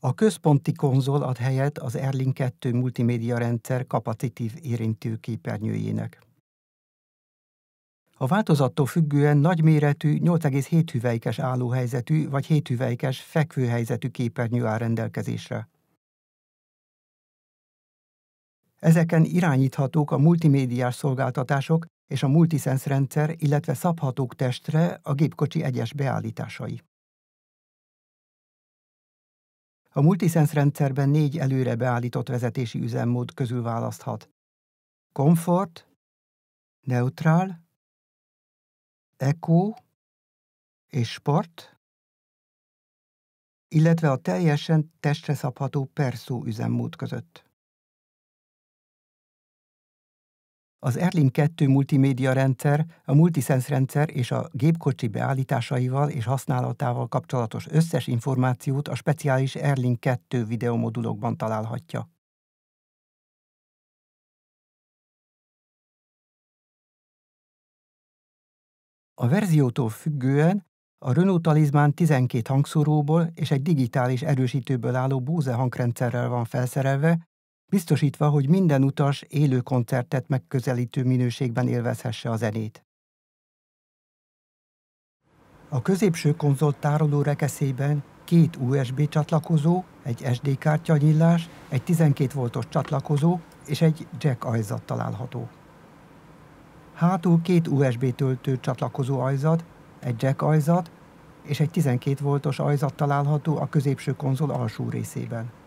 A központi konzol ad helyet az Erling 2 multimédia rendszer kapacitív érintő képernyőjének. A változattól függően nagyméretű, 8,7 hüvelykes állóhelyzetű vagy 7 hüvelykes fekvőhelyzetű képernyő áll rendelkezésre. Ezeken irányíthatók a multimédiás szolgáltatások és a Multisense rendszer, illetve szabhatók testre a gépkocsi egyes beállításai. A multisensz rendszerben négy előre beállított vezetési üzemmód közül választhat. Comfort, Neutral, Eco és Sport, illetve a teljesen testre szabható Perszó üzemmód között. Az Erlin 2 multimédia rendszer, a Multisense rendszer és a gépkocsi beállításaival és használatával kapcsolatos összes információt a speciális Erlin 2 videomodulokban találhatja. A verziótól függően a Renault talizmán 12 hangszóróból és egy digitális erősítőből álló búze hangrendszerrel van felszerelve, biztosítva, hogy minden utas élő koncertet megközelítő minőségben élvezhesse a zenét. A középső konzol tároló rekeszében két USB csatlakozó, egy SD kártya nyílás, egy 12 voltos csatlakozó és egy jack ajzat található. Hátul két USB töltő csatlakozó ajzat, egy jack ajzat és egy 12 voltos ajzat található a középső konzol alsó részében.